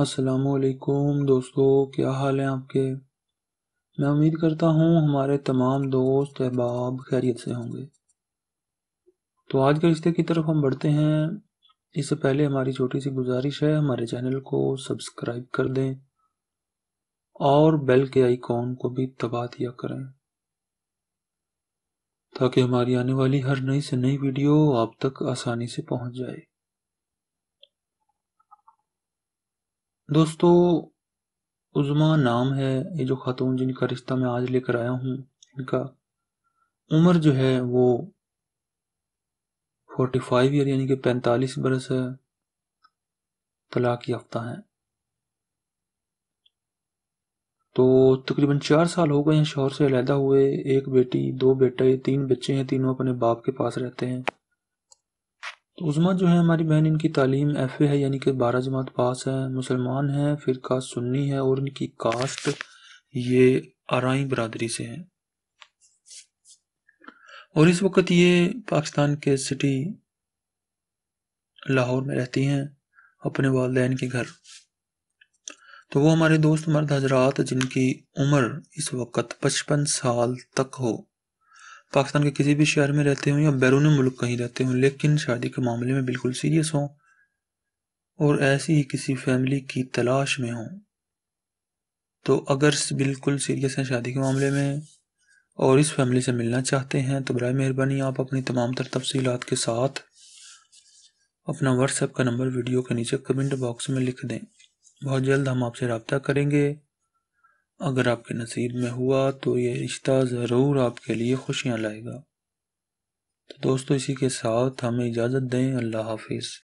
असलकुम दोस्तों क्या हाल है आपके मैं उम्मीद करता हूँ हमारे तमाम दोस्त अहबाब खैरियत से होंगे तो आज के रिश्ते की तरफ हम बढ़ते हैं इससे पहले हमारी छोटी सी गुजारिश है हमारे चैनल को सब्सक्राइब कर दें और बेल के आइकॉन को भी दबा दिया करें ताकि हमारी आने वाली हर नई से नई वीडियो आप तक आसानी से पहुँच जाए दोस्तों उज़मा नाम है ये जो ख़ातून जिनका रिश्ता मैं आज लेकर आया हूँ इनका उम्र जो है वो फोर्टी फाइव ईयर यानी कि पैंतालीस बरस है तलाक याफ्ता हैं तो तकरीबन चार साल हो गए हैं शोहर से अलहदा हुए एक बेटी दो बेटे तीन बच्चे हैं तीनों अपने बाप के पास रहते हैं तो उसमत जो है हमारी बहन इनकी तालीम एफ़ ए है यानी कि बारह जमात पास है मुसलमान है फ़िरका सुन्नी है और इनकी कास्ट ये आरई बरदरी से है और इस वक्त ये पाकिस्तान के सिटी लाहौर में रहती हैं अपने वालदेन के घर तो वो हमारे दोस्त मर्द हजरात जिनकी उम्र इस वक्त पचपन साल तक हो पाकिस्तान के किसी भी शहर में रहते हों या बैरून मुल्क कहीं रहते हों लेकिन शादी के मामले में बिल्कुल सीरियस हों और ऐसी ही किसी फैमिली की तलाश में हों तो अगर बिल्कुल सीरियस हैं शादी के मामले में और इस फैमिली से मिलना चाहते हैं तो बर मेहरबानी आप अपनी तमाम तर तफसीत के साथ अपना व्हाट्सएप का नंबर वीडियो के नीचे कमेंट बॉक्स में लिख दें बहुत जल्द हम आपसे रबता करेंगे अगर आपके नसीब में हुआ तो ये रिश्ता ज़रूर आपके लिए खुशियाँ लाएगा तो दोस्तों इसी के साथ हमें इजाज़त दें अल्लाह हाफिज़